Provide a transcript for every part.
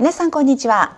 皆さんこんにちは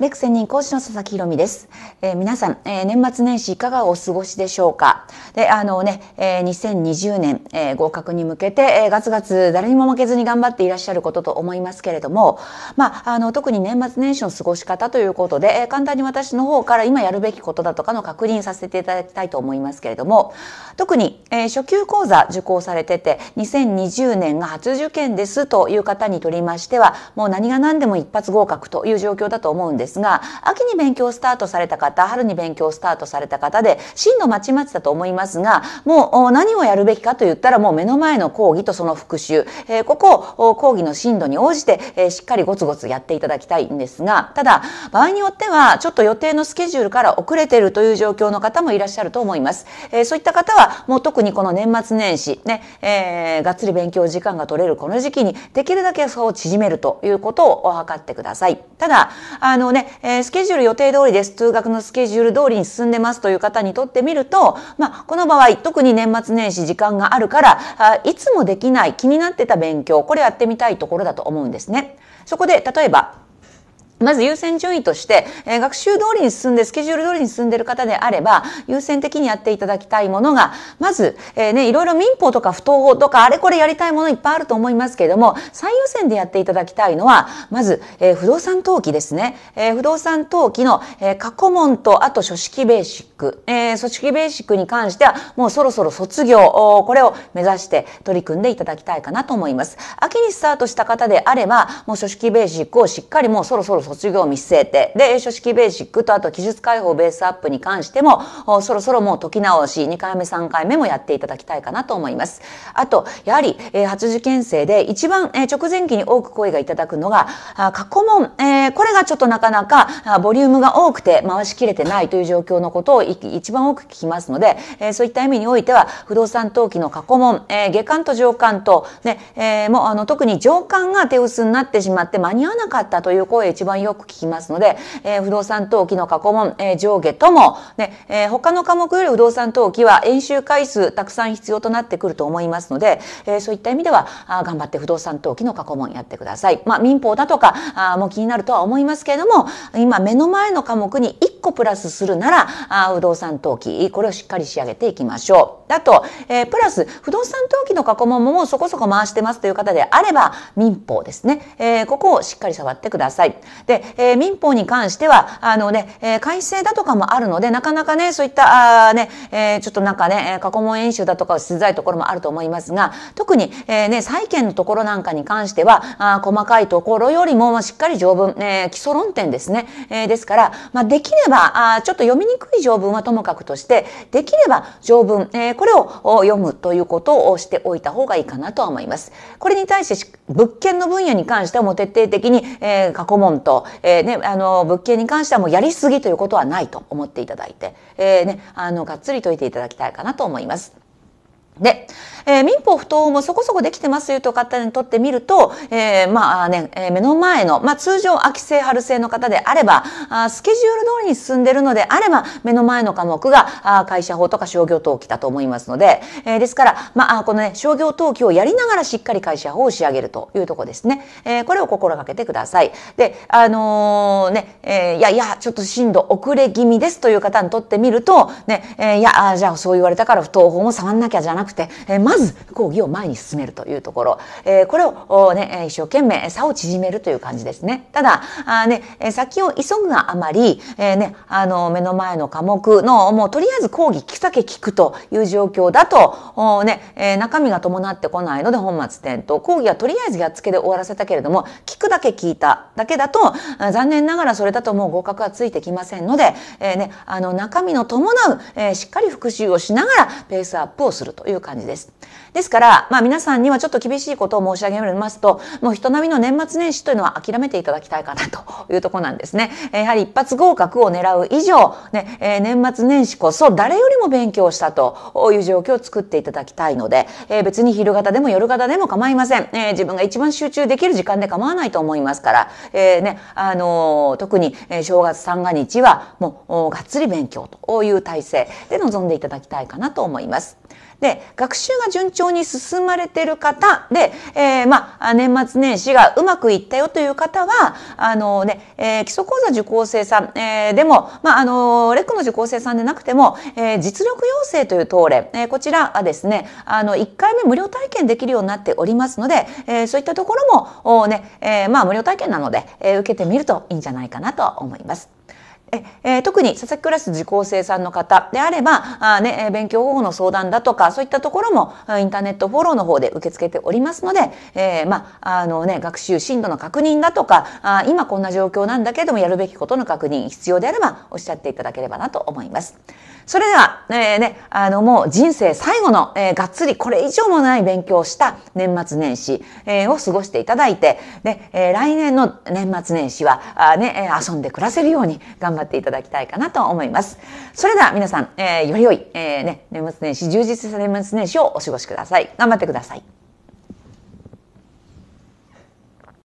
レク専任講師の佐々木宏美です。えー、皆さん、えー、年末年始いかがお過ごしでしょうか。で、あのね、えー、2020年、えー、合格に向けて、えー、ガツガツ誰にも負けずに頑張っていらっしゃることと思いますけれども、まあ、あの、特に年末年始の過ごし方ということで、えー、簡単に私の方から今やるべきことだとかの確認させていただきたいと思いますけれども、特に、えー、初級講座受講されてて、2020年が初受験ですという方にとりましては、もう何が何でも一発合格という状況だと思うんですですが秋に勉強スタートされた方春に勉強スタートされた方で真のまちまちだと思いますがもう何をやるべきかと言ったらもう目の前の講義とその復習、えー、ここを講義の進度に応じて、えー、しっかりゴツゴツやっていただきたいんですがただ場合によってはちょっと予定のスケジュールから遅れているという状況の方もいらっしゃると思います、えー、そういった方はもう特にこの年末年始ね、えー、がっつり勉強時間が取れるこの時期にできるだけ差を縮めるということを図ってくださいただあのねで、えー、スケジュール予定通りです。通学のスケジュール通りに進んでますという方にとってみると、まあ、この場合、特に年末年始時間があるから、あいつもできない気になってた勉強、これやってみたいところだと思うんですね。そこで、例えば、まず優先順位として、えー、学習通りに進んで、スケジュール通りに進んでいる方であれば、優先的にやっていただきたいものが、まず、えー、ね、いろいろ民法とか不当法とか、あれこれやりたいものいっぱいあると思いますけれども、最優先でやっていただきたいのは、まず、えー、不動産登記ですね。え不動産登記の、え過去問と、あと書式ベーシック。え書式ベーシックに関しては、もうそろそろ卒業、これを目指して取り組んでいただきたいかなと思います。秋にスタートした方であれば、もう書式ベーシックをしっかりもうそろそろ卒業を見据えて、で、書式ベーシックとあと技術解放ベースアップに関しても、そろそろもう解き直し、2回目3回目もやっていただきたいかなと思います。あと、やはり、え初受験生で一番、え直前期に多く声がいただくのが、あ過去問、えこれがちょっとなかなかボリュームが多くて回しきれてないという状況のことを一番多く聞きますので、えそういった意味においては、不動産登記の過去問、え下巻と上巻と、ね、えもうあの特に上巻が手薄になってしまって間に合わなかったという声一番よく聞きますので、えー、不動産登記の過去問、えー、上下とも、ね、えー、他の科目より不動産登記は演習回数たくさん必要となってくると思いますので、えー、そういった意味では、あ頑張って不動産登記の過去問やってください。まあ、民法だとかあも気になるとは思いますけれども、今目の前の科目に1個プラスするなら、あ不動産登記、これをしっかり仕上げていきましょう。あと、えー、プラス、不動産登記の過去問ももうそこそこ回してますという方であれば、民法ですね。えー、ここをしっかり触ってください。で、えー、民法に関しては、あのね、えー、改正だとかもあるので、なかなかね、そういった、あね、えー、ちょっとなんかね、過去問演習だとかしづらいところもあると思いますが、特に、えー、ね、債権のところなんかに関しては、あ細かいところよりも、まあ、しっかり条文、えー、基礎論点ですね。えー、ですから、まあ、できればあ、ちょっと読みにくい条文はともかくとして、できれば条文、えー、これを読むということをしておいた方がいいかなと思います。これに対して、物件の分野に関してはもう徹底的に、えー、過去問とも、えー、ね、あの、物件に関してはもうやりすぎということはないと思っていただいて、えー、ね、あの、がっつり解いていただきたいかなと思います。で、えー、民法不当もそこそこできてますよという方にとってみると、えー、まあね、えー、目の前の、まあ通常秋生春生の方であれば、あスケジュール通りに進んでいるのであれば、目の前の科目があ会社法とか商業登記だと思いますので、えー、ですから、まあ、このね、商業登記をやりながらしっかり会社法を仕上げるというとこですね。えー、これを心がけてください。で、あのー、ね、えー、いやいや、ちょっと進度遅れ気味ですという方にとってみると、ね、えー、いや、じゃあそう言われたから不当法も触んなきゃじゃなくくて、えまず講義を前に進めるというところ、えこれを、ね、一生懸命差を縮めるという感じですね。ただ、あね、先を急ぐがあまり、えね、あの目の前の科目のもうとりあえず講義聞くだけ聞くという状況だと、ねえ中身が伴ってこないので本末転倒講義はとりあえずやっつけで終わらせたけれども聞くだけ聞いただけだと残念ながらそれだともう合格はついてきませんので、えね、あの中身の伴う、えしっかり復習をしながらペースアップをするといういう感じです。ですから、まあ皆さんにはちょっと厳しいことを申し上げますと、もう人並みの年末年始というのは諦めていただきたいかなというとこなんですね。やはり一発合格を狙う以上、ね、え年末年始こそ誰よりも勉強したという状況を作っていただきたいので、え別に昼型でも夜型でも構いません。え自分が一番集中できる時間で構わないと思いますから、えね、あの特に正月三が日はもうがっつり勉強という体制で臨んでいただきたいかなと思います。で学習が順調に進まれてる方で、えー、まあ、年末年始がうまくいったよという方はあのね、えー、基礎講座受講生さん、えー、でも、まあ、あのレックの受講生さんでなくても、え実力養成という当例、えこちらはですねあの1回目無料体験できるようになっておりますので、えそういったところもねえまあ、無料体験なので、え受けてみるといいんじゃないかなと思います。ええー、特に佐々木クラス受講生さんの方であればあ、ね、勉強方法の相談だとかそういったところもインターネットフォローの方で受け付けておりますので、えー、まああのね、学習進度の確認だとかあ今こんな状況なんだけどもやるべきことの確認必要であればおっしゃっていただければなと思います。それでは、えー、ね、あのもう人生最後の、えー、がっつりこれ以上もない勉強をした年末年始、えー、を過ごしていただいて、でえー、来年の年末年始はあ、ね、遊んで暮らせるように頑張なっていただきたいかなと思います。それでは皆さん、えー、より良い、えー、ね、年末年始、充実した年末年始をお過ごしください。頑張ってください。